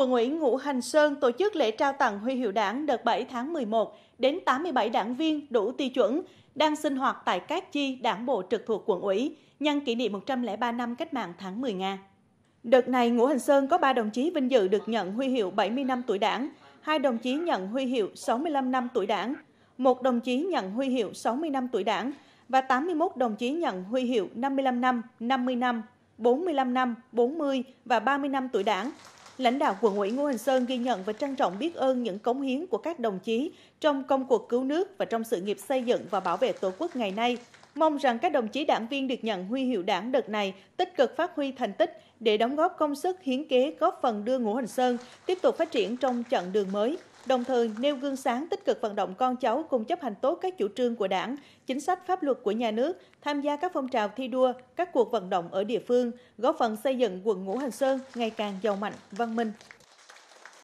Quận ủy Ngũ Hành Sơn tổ chức lễ trao tặng huy hiệu đảng đợt 7 tháng 11 đến 87 đảng viên đủ tiêu chuẩn đang sinh hoạt tại các chi đảng bộ trực thuộc quận ủy nhân kỷ niệm 103 năm cách mạng tháng 10 Nga. Đợt này, Ngũ Hành Sơn có 3 đồng chí vinh dự được nhận huy hiệu 70 năm tuổi đảng, hai đồng chí nhận huy hiệu 65 năm tuổi đảng, một đồng chí nhận huy hiệu 60 năm tuổi đảng và 81 đồng chí nhận huy hiệu 55 năm, 50 năm, 45 năm, 40 và 30 năm tuổi đảng lãnh đạo quận ủy Ngũ Hành Sơn ghi nhận và trân trọng biết ơn những cống hiến của các đồng chí trong công cuộc cứu nước và trong sự nghiệp xây dựng và bảo vệ Tổ quốc ngày nay. Mong rằng các đồng chí đảng viên được nhận huy hiệu đảng đợt này tích cực phát huy thành tích để đóng góp công sức hiến kế góp phần đưa Ngũ Hành Sơn tiếp tục phát triển trong chặng đường mới đồng thời nêu gương sáng tích cực vận động con cháu cùng chấp hành tốt các chủ trương của đảng, chính sách pháp luật của nhà nước, tham gia các phong trào thi đua, các cuộc vận động ở địa phương, góp phần xây dựng quận Ngũ Hành Sơn ngày càng giàu mạnh, văn minh.